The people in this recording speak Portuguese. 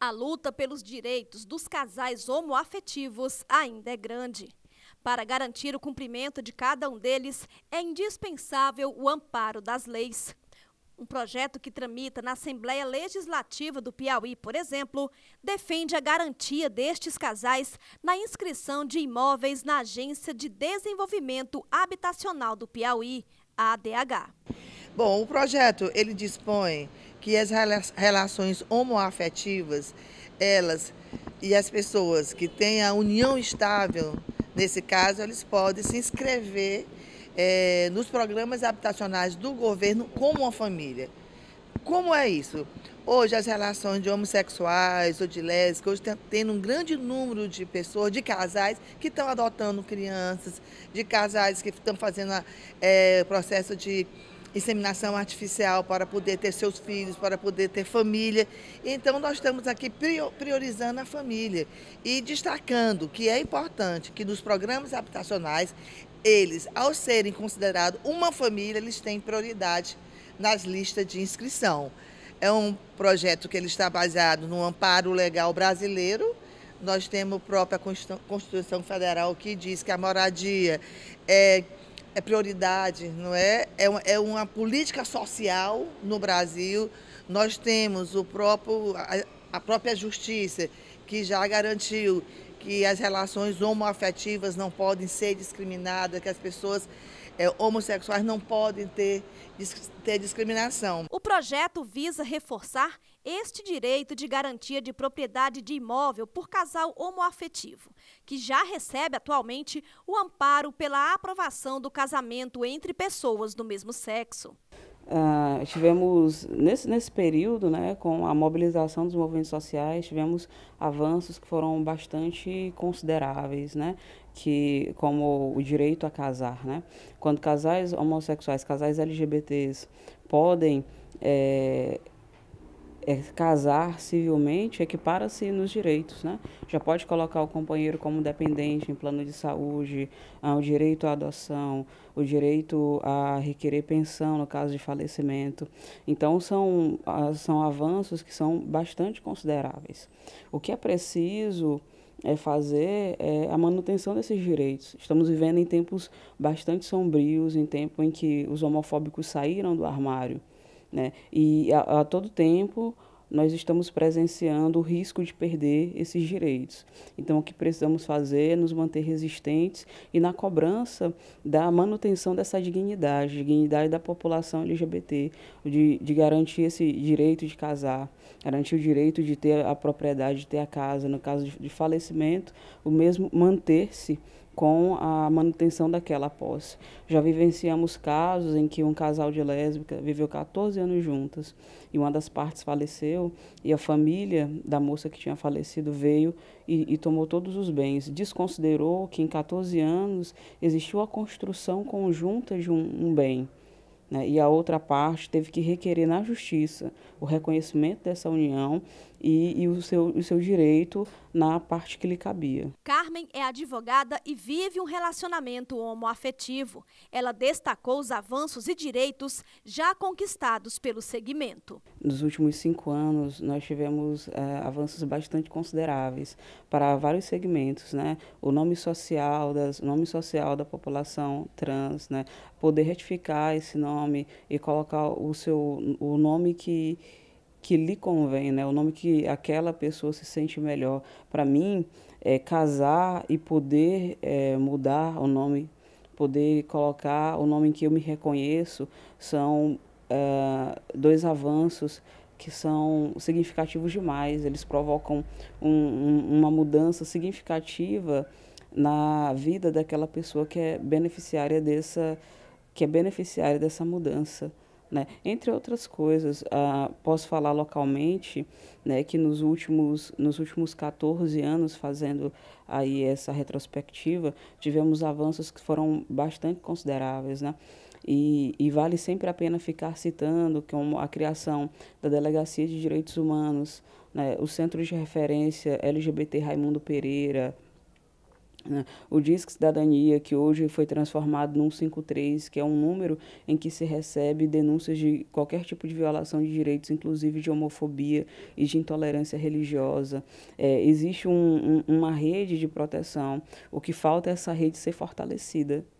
A luta pelos direitos dos casais homoafetivos ainda é grande. Para garantir o cumprimento de cada um deles, é indispensável o amparo das leis. Um projeto que tramita na Assembleia Legislativa do Piauí, por exemplo, defende a garantia destes casais na inscrição de imóveis na Agência de Desenvolvimento Habitacional do Piauí, ADH. Bom, o projeto ele dispõe que as relações homoafetivas, elas e as pessoas que têm a união estável, nesse caso, eles podem se inscrever é, nos programas habitacionais do governo como uma família. Como é isso? Hoje as relações de homossexuais ou de lésbicas, hoje tem, um grande número de pessoas, de casais que estão adotando crianças, de casais que estão fazendo é, processo de inseminação artificial, para poder ter seus filhos, para poder ter família. Então, nós estamos aqui priorizando a família e destacando que é importante que nos programas habitacionais, eles, ao serem considerados uma família, eles têm prioridade nas listas de inscrição. É um projeto que ele está baseado no amparo legal brasileiro. Nós temos a própria Constituição Federal que diz que a moradia é é prioridade, não é? É uma, é uma política social no Brasil. Nós temos o próprio, a, a própria justiça que já garantiu que as relações homoafetivas não podem ser discriminadas, que as pessoas é, homossexuais não podem ter, ter discriminação. O projeto visa reforçar este direito de garantia de propriedade de imóvel por casal homoafetivo, que já recebe atualmente o amparo pela aprovação do casamento entre pessoas do mesmo sexo. Ah, tivemos, nesse, nesse período, né, com a mobilização dos movimentos sociais, tivemos avanços que foram bastante consideráveis, né, que, como o direito a casar. Né? Quando casais homossexuais, casais LGBTs podem é, é, casar civilmente equipara-se nos direitos, né? Já pode colocar o companheiro como dependente em plano de saúde, ah, o direito à adoção, o direito a requerer pensão no caso de falecimento. Então são ah, são avanços que são bastante consideráveis. O que é preciso é fazer é, a manutenção desses direitos. Estamos vivendo em tempos bastante sombrios, em tempo em que os homofóbicos saíram do armário. Né? E a, a todo tempo nós estamos presenciando o risco de perder esses direitos. Então, o que precisamos fazer é nos manter resistentes e na cobrança da manutenção dessa dignidade, dignidade da população LGBT, de, de garantir esse direito de casar, garantir o direito de ter a propriedade, de ter a casa, no caso de, de falecimento, o mesmo manter-se com a manutenção daquela posse. Já vivenciamos casos em que um casal de lésbica viveu 14 anos juntas e uma das partes faleceu e a família da moça que tinha falecido veio e, e tomou todos os bens. Desconsiderou que em 14 anos existiu a construção conjunta de um, um bem. Né? E a outra parte teve que requerer na justiça o reconhecimento dessa união e, e, o, seu, o seu direito na parte que lhe cabia. Carmen é advogada e vive um relacionamento homoafetivo. Ela destacou os avanços e direitos já conquistados pelo segmento. Nos últimos cinco anos, nós tivemos é, avanços bastante consideráveis para vários segmentos, né? O nome social das, o nome social da população trans, né? Poder retificar esse nome e colocar o seu o nome que que lhe convém, né? O nome que aquela pessoa se sente melhor. Para mim, é casar e poder é, mudar o nome, poder colocar o nome em que eu me reconheço, são uh, dois avanços que são significativos demais. Eles provocam um, um, uma mudança significativa na vida daquela pessoa que é beneficiária dessa, que é beneficiária dessa mudança. Né? Entre outras coisas, ah, posso falar localmente né, que nos últimos, nos últimos 14 anos, fazendo aí essa retrospectiva, tivemos avanços que foram bastante consideráveis. Né? E, e, vale sempre a pena ficar citando que a criação da Delegacia de Direitos Humanos, né, o Centro de Referência LGBT Raimundo Pereira, né? O Disque Cidadania, que hoje foi transformado num 153, que é um número em que se recebe denúncias de qualquer tipo de violação de direitos, inclusive de homofobia e de intolerância religiosa. É, existe um, um, uma rede de proteção. O que falta é essa rede ser fortalecida